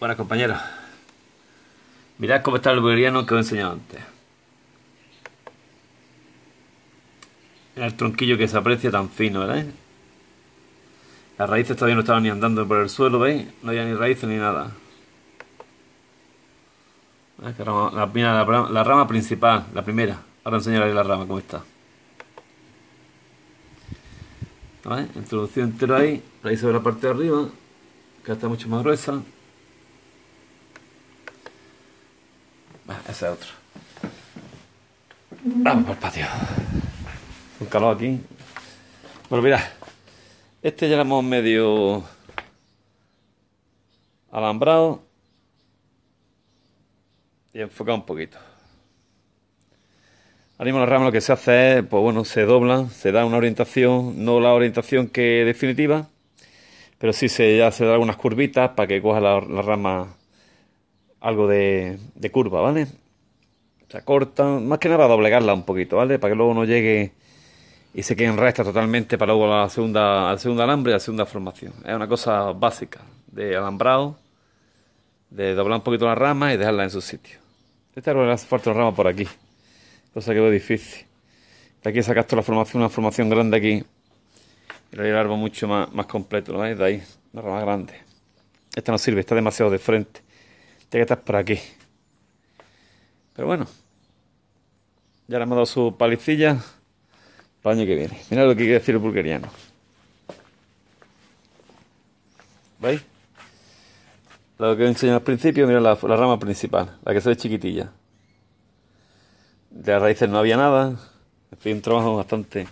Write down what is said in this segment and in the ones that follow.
Bueno compañeros, mirad cómo está el boliviano que os he enseñado antes. El tronquillo que se aprecia tan fino, ¿verdad? Las raíces todavía no estaban ni andando por el suelo, ¿veis? No había ni raíces ni nada. Ah, la, rama principal, la primera. Ahora enseñaré la rama, cómo está. ¿Vale? introducción entero ahí, raíz sobre la parte de arriba, que está mucho más gruesa. Ese es otro. Vamos por el patio. Un calor aquí. Bueno, mirad. Este ya lo hemos medio alambrado y enfocado un poquito. Ahora mismo la rama lo que se hace es, pues bueno, se dobla, se da una orientación, no la orientación que definitiva, pero sí se, ya da algunas curvitas para que coja la rama algo de, curva, ¿vale? Se sea, corta, más que nada para doblegarla un poquito, ¿vale? Para que luego no llegue y se queden restas totalmente para luego la segunda, al segundo alambre y la segunda formación. Es una cosa básica de alambrado, de doblar un poquito las ramas y dejarlas en su sitio. Este árbol le hace falta una rama por aquí, cosa que veo difícil. De aquí sacaste la formación, una formación grande aquí. Y el árbol mucho más, más completo, ¿vale? veis? De ahí, una rama grande. Esta no sirve, está demasiado de frente ya que estás por aquí. Pero bueno, ya le hemos dado su palicilla para el año que viene. Mira lo que quiere decir el bulgariano. ¿Veis? Lo que os enseñé al principio, mira la, rama principal, la que se ve chiquitilla. De las raíces no había nada. En un trabajo bastante,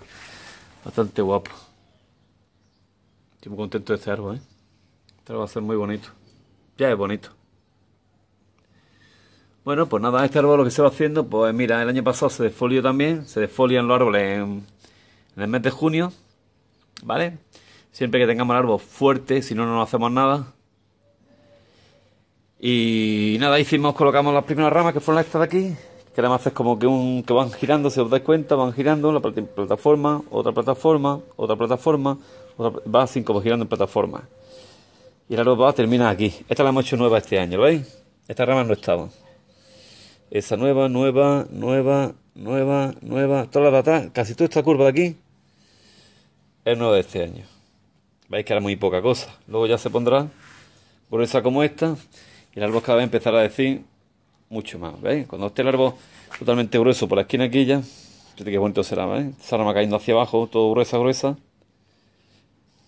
bastante guapo. Estoy muy contento de este árbol, ¿eh? Este va a ser muy bonito. Ya es bonito. Bueno, pues nada, este árbol lo que se va haciendo, pues mira, el año pasado se desfolió también, se desfolian los árboles en, el mes de junio, ¿vale? Siempre que tengamos el árbol fuerte, si no, no hacemos nada. Y nada, hicimos, colocamos las primeras ramas que fueron estas de aquí. que además es como que, un, que van girando, si os dais cuenta, van girando la plataforma, otra plataforma, otra plataforma, va así como girando en plataforma. Y el árbol va terminar aquí. Esta la hemos hecho nueva este año, veis? Estas ramas no estaban. Esa nueva, nueva, nueva, nueva, nueva. toda la data casi toda esta curva de aquí es nueva de este año. Veis que era muy poca cosa. Luego ya se pondrá gruesa como esta y el árbol cada vez empezará a decir mucho más. ¿Veis? Cuando esté el árbol totalmente grueso por la esquina aquí ya, fíjate qué bonito será, ¿veis? Esa rama cayendo hacia abajo, todo gruesa, gruesa.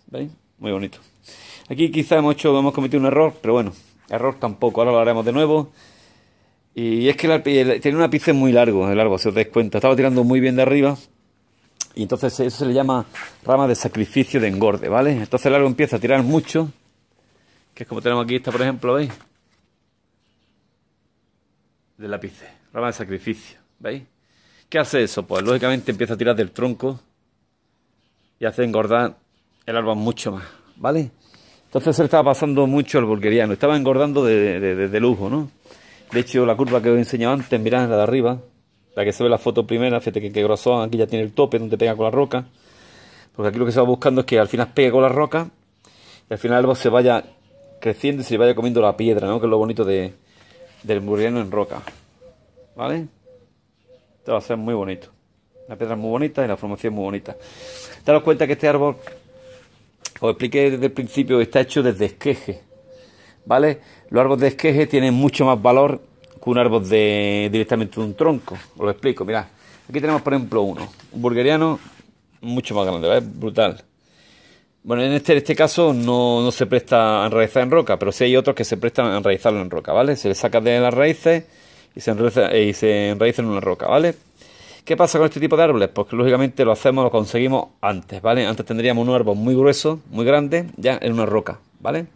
¿Veis? Muy bonito. Aquí quizá hemos hecho, hemos cometido un error, pero bueno, error tampoco. Ahora lo haremos de nuevo. Y es que tiene un ápice muy largo, el árbol, si os dais cuenta. Estaba tirando muy bien de arriba. Y entonces eso se le llama rama de sacrificio de engorde, ¿vale? Entonces el árbol empieza a tirar mucho. Que es como tenemos aquí esta, por ejemplo, ¿veis? Del lápiz, Rama de sacrificio, ¿veis? ¿Qué hace eso? Pues lógicamente empieza a tirar del tronco. Y hace engordar el árbol mucho más, ¿vale? Entonces le estaba pasando mucho al bulgariano. Estaba engordando de, de lujo, ¿no? De hecho, la curva que os he enseñado antes, mirad la de arriba, la que se ve la foto primera, fíjate que, que aquí ya tiene el tope donde pega con la roca. Porque aquí lo que se va buscando es que al final pegue con la roca y al final el árbol se vaya creciendo y se vaya comiendo la piedra, ¿no? Que es lo bonito de, del murriano en roca. ¿Vale? Esto va a ser muy bonito. La piedra es muy bonita y la formación es muy bonita. Daros cuenta que este árbol, os expliqué desde el principio, está hecho desde esqueje. ¿vale? Los árboles de esqueje tienen mucho más valor que un árbol de directamente de un tronco. Os lo explico, mirad. Aquí tenemos, por ejemplo, uno, un burgueriano mucho más grande, ¿vale? Brutal. Bueno, en este, este caso no, se presta a enraizar en roca, pero sí hay otros que se prestan a enraizarlo en roca, ¿vale? Se le saca de las raíces y se, enraiza, eh, y se enraiza en una roca, ¿vale? ¿Qué pasa con este tipo de árboles? Porque pues lógicamente lo hacemos, lo conseguimos antes, ¿vale? Antes tendríamos un árbol muy grueso, muy grande, ya en una roca, ¿vale?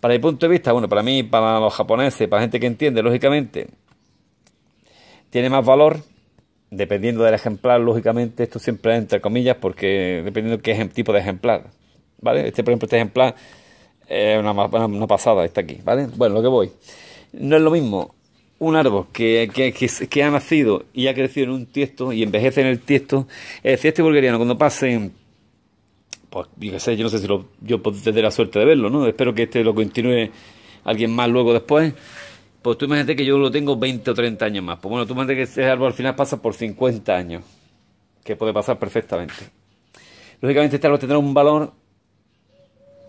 Para mi punto de vista, bueno, para mí, para los japoneses, para gente que entiende, lógicamente, tiene más valor, dependiendo del ejemplar, lógicamente, esto siempre entre comillas, porque dependiendo de qué tipo de ejemplar, ¿vale? Este, por ejemplo, este ejemplar es eh, una, pasada, está aquí, ¿vale? Bueno, lo que voy. No es lo mismo un árbol que, ha nacido y ha crecido en un tiesto y envejece en el tiesto. Es decir, este bulgariano, cuando pase pues yo no sé si yo puedo tener la suerte de verlo, ¿no? Espero que este lo continúe alguien más luego después. Pues tú imagínate que yo lo tengo 20 o 30 años más. Pues bueno, tú imagínate que ese árbol al final pasa por 50 años, que puede pasar perfectamente. Lógicamente este árbol tendrá un valor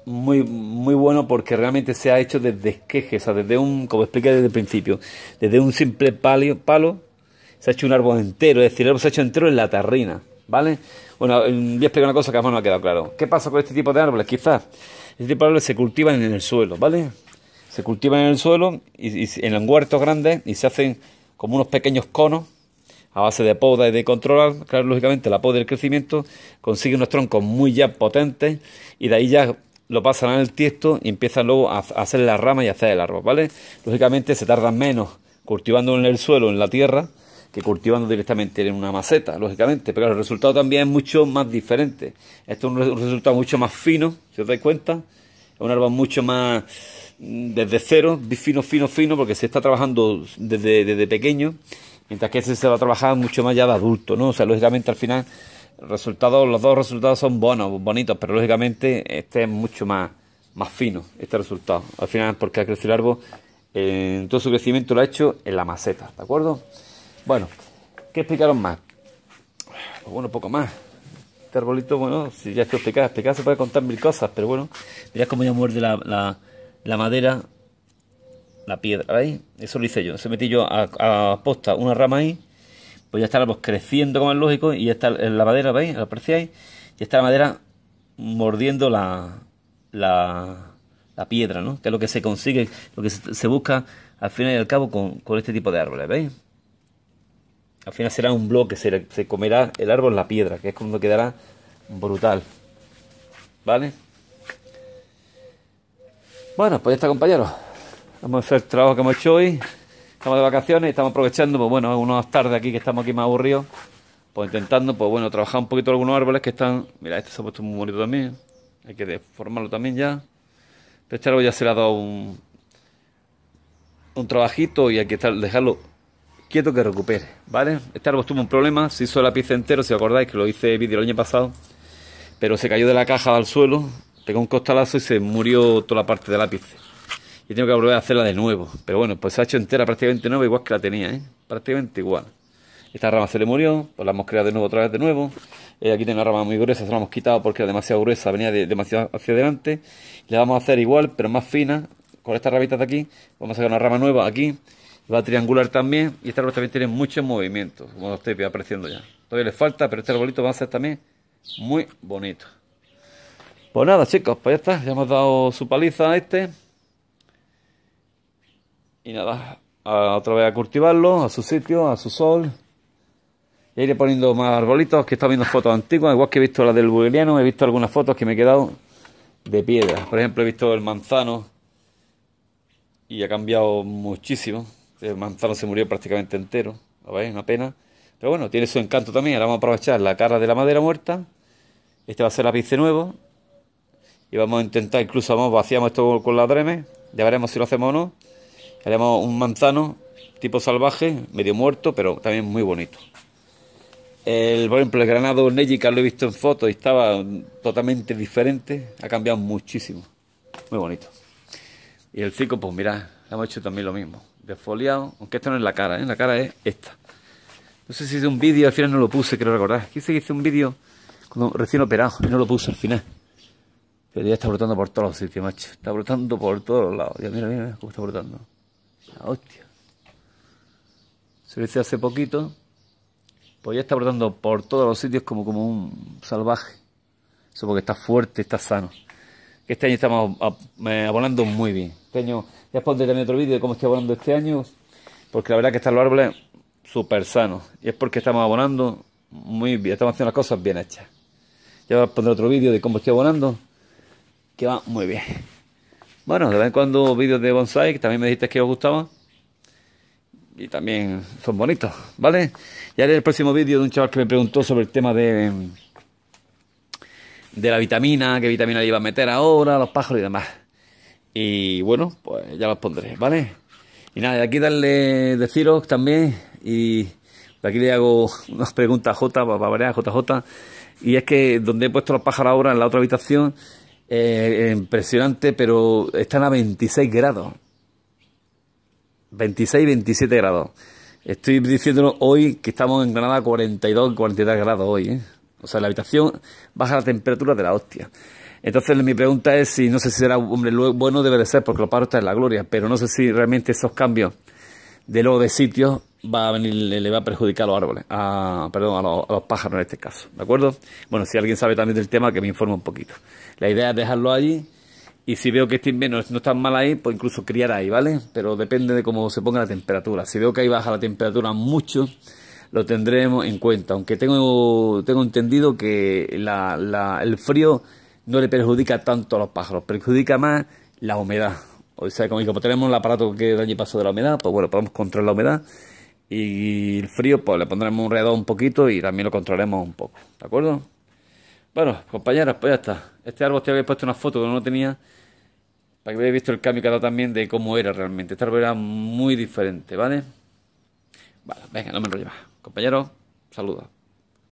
muy, muy bueno porque realmente se ha hecho desde esqueje, o sea, desde un, como expliqué desde el principio, desde un simple palio, palo, se ha hecho un árbol entero, es decir, el árbol se ha hecho entero en la tarrina. ¿vale? Bueno, eh, voy a explicar una cosa que además no ha quedado claro. ¿Qué pasa con este tipo de árboles? Quizás este tipo de árboles se cultivan en el suelo, ¿vale? Se cultivan en el suelo y, en en huertos grandes y se hacen como unos pequeños conos a base de poda y de controlar, claro, lógicamente la poda y el crecimiento consigue unos troncos muy ya potentes y de ahí ya lo pasan al tiesto y empiezan luego a hacer las ramas y a hacer el árbol, ¿vale? Lógicamente se tardan menos cultivando en el suelo, en la tierra, que cultivando directamente en una maceta, lógicamente. Pero el resultado también es mucho más diferente. Esto es un resultado mucho más fino, si os dais cuenta. Es un árbol mucho más mm, desde cero, fino, fino, fino, porque se está trabajando desde, desde pequeño, mientras que ese se va a trabajar mucho más ya de adulto, ¿no? O sea, lógicamente al final resultado los dos resultados son buenos, bonitos, pero lógicamente este es mucho más, más fino, este resultado. Al final, porque ha crecido el árbol, en eh, todo su crecimiento lo ha hecho en la maceta, ¿de acuerdo? Bueno, ¿qué explicaron más? Pues bueno, poco más. Este arbolito, bueno, si ya estoy explicado, explicado se puede contar mil cosas, pero bueno, mirad cómo ya muerde la, madera, la piedra, ¿veis? Eso lo hice yo, se metí yo a, a posta una rama ahí, pues ya está pues, creciendo como es lógico, y ya está la madera, ¿veis? ¿La apreciáis? Y está la madera mordiendo la, la, la, piedra, ¿no? Que es lo que se consigue, lo que se, busca al final y al cabo con, con este tipo de árboles, ¿veis? al final será un bloque, se, comerá el árbol en la piedra, que es cuando quedará brutal. ¿Vale? Bueno, pues ya está, compañeros. Vamos a hacer el trabajo que hemos hecho hoy. Estamos de vacaciones, y estamos aprovechando, pues bueno, algunas tardes aquí que estamos aquí más aburridos. Pues intentando, pues bueno, trabajar un poquito algunos árboles que están. Mira, este se ha puesto muy bonito también. Hay que deformarlo también ya. este árbol ya se le ha dado un, un trabajito y hay que dejarlo Quiero que recupere, ¿vale? Este árbol tuvo un problema, se hizo la pieza entero, si acordáis que lo hice vídeo el año pasado, pero se cayó de la caja al suelo, pegó un costalazo y se murió toda la parte del lápiz. Y tengo que volver a hacerla de nuevo. Pero bueno, pues se ha hecho entera prácticamente nueva, igual que la tenía, ¿eh? Prácticamente igual. Esta rama se le murió, pues la hemos creado de nuevo otra vez de nuevo. Eh, aquí tiene una rama muy gruesa, se la hemos quitado porque era demasiado gruesa, venía demasiado hacia adelante. Le vamos a hacer igual, pero más fina, con esta ramitas de aquí. Vamos a hacer una rama nueva aquí Va triangular también y este árbol también tiene muchos movimientos, como lo estoy apareciendo ya. Todavía le falta, pero este arbolito va a ser también muy bonito. Pues nada, chicos, pues ya está. Ya hemos dado su paliza a este. Y nada, otra vez a cultivarlo, a su sitio, a su sol. Y iré poniendo más arbolitos, que he estado viendo fotos antiguas, igual que he visto la del bulgariano, he visto algunas fotos que me he quedado de piedra. Por ejemplo, he visto el manzano y ha cambiado muchísimo. ...el eh, Manzano se murió prácticamente entero, ¿lo veis? Una pena. Pero bueno, tiene su encanto también. Ahora vamos a aprovechar la cara de la madera muerta. Este va a ser la de nuevo. Y vamos a intentar, incluso vamos, vaciamos esto con dreme, Ya veremos si lo hacemos o no. Haremos un manzano tipo salvaje, medio muerto, pero también muy bonito. El, por ejemplo, el granado ...que lo he visto en fotos y estaba totalmente diferente. Ha cambiado muchísimo. Muy bonito. Y el cico, pues mirad, hemos hecho también lo mismo desfoliado, aunque esto no es la cara, ¿eh? la cara es esta. No sé si hice un vídeo, al final no lo puse, creo recordar. Quise que hice un vídeo como recién operado y no lo puse al final. Pero ya está brotando por todos los sitios, macho. Está brotando por todos los lados. Ya, mira, mira cómo está brotando. hostia. Se lo hice hace poquito. Pues ya está brotando por todos los sitios como, como un salvaje. Eso porque está fuerte, está sano este año estamos eh, abonando muy bien. Este año, ya pondré también otro vídeo de cómo estoy abonando este año, porque la verdad que están los árboles súper sanos. Y es porque estamos abonando muy bien, estamos haciendo las cosas bien hechas. Ya a pondré otro vídeo de cómo estoy abonando, que va muy bien. Bueno, de vez en cuando vídeos de bonsai, que también me dijiste que os gustaba. Y también son bonitos, ¿vale? Ya haré el próximo vídeo de un chaval que me preguntó sobre el tema de de la vitamina, qué vitamina le iba a meter ahora, los pájaros y demás. Y bueno, pues ya los pondré, ¿vale? Y nada, de aquí darle, deciros también, y aquí le hago unas preguntas a J, para variar, JJ, y es que donde he puesto los pájaros ahora en la otra habitación, eh, impresionante, pero están a 26 grados. 26, 27 grados. Estoy diciéndonos hoy que estamos en Granada 42, 43 grados hoy, ¿eh? O sea, la habitación baja la temperatura de la hostia. Entonces mi pregunta es si no sé si será, hombre, bueno debe de ser porque los pájaros están en la gloria, pero no sé si realmente esos cambios de luego de sitio va a le, va a perjudicar a los árboles, perdón, a los, pájaros en este caso, ¿de acuerdo? Bueno, si alguien sabe también del tema, que me informe un poquito. La idea es dejarlo allí y si veo que este menos no está mal ahí, pues incluso criar ahí, ¿vale? Pero depende de cómo se ponga la temperatura. Si veo que ahí baja la temperatura mucho, lo tendremos en cuenta, aunque tengo, tengo entendido que el frío no le perjudica tanto a los pájaros, perjudica más la humedad. O sea, como, pues tenemos el aparato que dañe paso de la humedad, pues bueno, podemos controlar la humedad y el frío, pues le pondremos un redón un poquito y también lo controlaremos un poco, ¿de acuerdo? Bueno, compañeras, pues ya está. Este árbol te había puesto una foto que no lo tenía para que veáis visto el cambio que ha dado también de cómo era realmente. Este árbol era muy diferente, ¿vale? Vale, venga, no me lo más. Compañero, saluda.